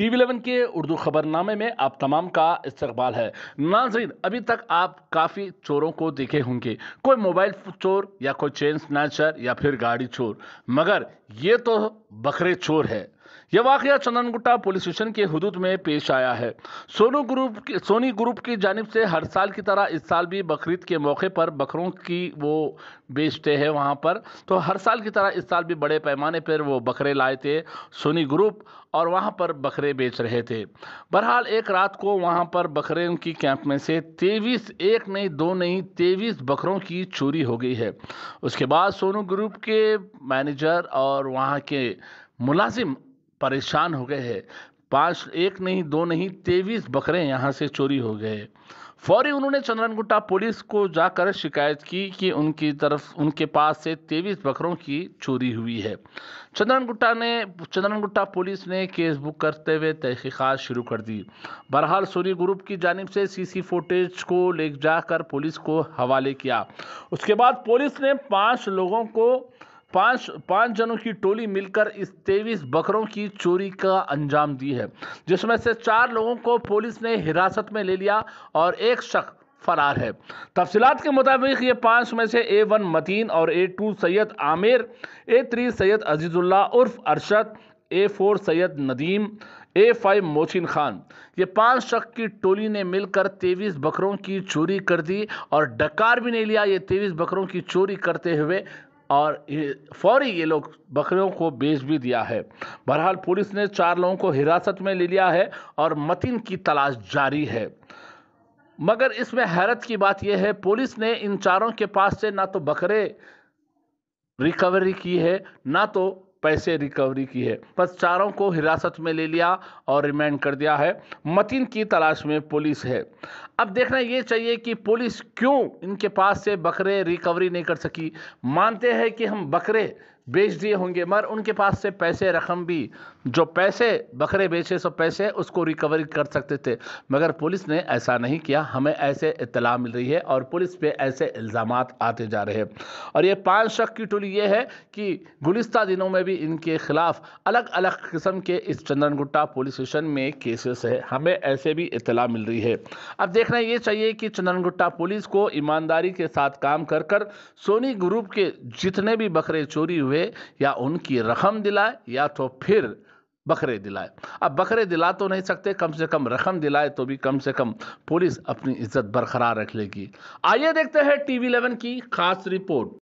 we 11 के उर्दू खबरनामे में आप तमाम का इस्तकबाल है नाजरीन अभी तक आप काफ़ी चोरों को देखे होंगे कोई मोबाइल चोर या कोई चेन स्नैचर या फिर गाड़ी चोर मगर ये तो बकरे चोर है यह वाक्य चंदनगुट्टा पुलिस स्टेशन के हदूद में पेश आया है सोनू ग्रुप सोनी ग्रुप की जानब से हर साल की तरह इस साल भी बकरीद के मौके पर बकरों की वो बेचते हैं वहाँ पर तो हर साल की तरह इस साल भी बड़े पैमाने पर वो बकरे लाए थे सोनी ग्रुप और वहाँ पर बकरे बेच रहे थे बहरहाल एक रात को वहाँ पर बकरे की कैंप में से तेईस एक नहीं दो नहीं तेईस बकरों की चोरी हो गई है उसके बाद सोनू ग्रुप के मैनेजर और वहाँ के मुलाजिम परेशान हो गए हैं पाँच एक नहीं दो नहीं तेईस बकरे यहाँ से चोरी हो गए फौरी उन्होंने चंद्रनगुट्टा पुलिस को जाकर शिकायत की कि उनकी तरफ उनके पास से तेईस बकरों की चोरी हुई है चंद्रनगुट्टा ने चंद्रनगुट्टा पुलिस ने केस बुक करते हुए तहकीक़ात शुरू कर दी बहरहाल सूर्य ग्रुप की जानब से सीसी फुटेज को ले जाकर पुलिस को हवाले किया उसके बाद पुलिस ने पाँच लोगों को पांच पांच जनों की टोली मिलकर इस तेईस बकरों की चोरी का अंजाम दी है जिसमें से चार लोगों को पुलिस ने हिरासत में ले लिया और एक शख्स फरार है तफसीत के मुताबिक ये पांच में से ए वन मतीन और A two Syed Aamir A three Syed Azizullah उर्फ Arshad A four Syed Nadeem A five Mochin Khan ये पांच शख्स की टोली ने मिलकर तेईस बकरों की चोरी कर दी और डकार भी नहीं लिया ये तेईस बकरों की चोरी करते हुए और फौरी ये लोग बकरियों को बेच भी दिया है बहरहाल पुलिस ने चार लोगों को हिरासत में ले लिया है और मतिन की तलाश जारी है मगर इसमें हैरत की बात यह है पुलिस ने इन चारों के पास से ना तो बकरे रिकवरी की है ना तो पैसे रिकवरी की है बस चारों को हिरासत में ले लिया और रिमांड कर दिया है मतिन की तलाश में पुलिस है अब देखना ये चाहिए कि पुलिस क्यों इनके पास से बकरे रिकवरी नहीं कर सकी मानते हैं कि हम बकरे बेच दिए होंगे मगर उनके पास से पैसे रकम भी जो पैसे बकरे बेचे सो पैसे उसको रिकवरी कर सकते थे मगर पुलिस ने ऐसा नहीं किया हमें ऐसे इतला मिल रही है और पुलिस पे ऐसे इल्ज़ाम आते जा रहे हैं और ये पांच शक की टोली ये है कि गुलिस्ता दिनों में भी इनके खिलाफ अलग अलग किस्म के इस चंदन गुट्टा पुलिस स्टेशन में केसेस है हमें ऐसे भी इतला मिल रही है अब देखना ये चाहिए कि चंदन गुट्टा पुलिस को ईमानदारी के साथ काम कर कर सोनी ग्रुप के जितने भी बकरे चोरी हुए हुए या उनकी रकम दिलाए या तो फिर बकरे दिलाए अब बकरे दिला तो नहीं सकते कम से कम रकम दिलाए तो भी कम से कम पुलिस अपनी इज्जत बरकरार रख लेगी आइए देखते हैं टीवी इलेवन की खास रिपोर्ट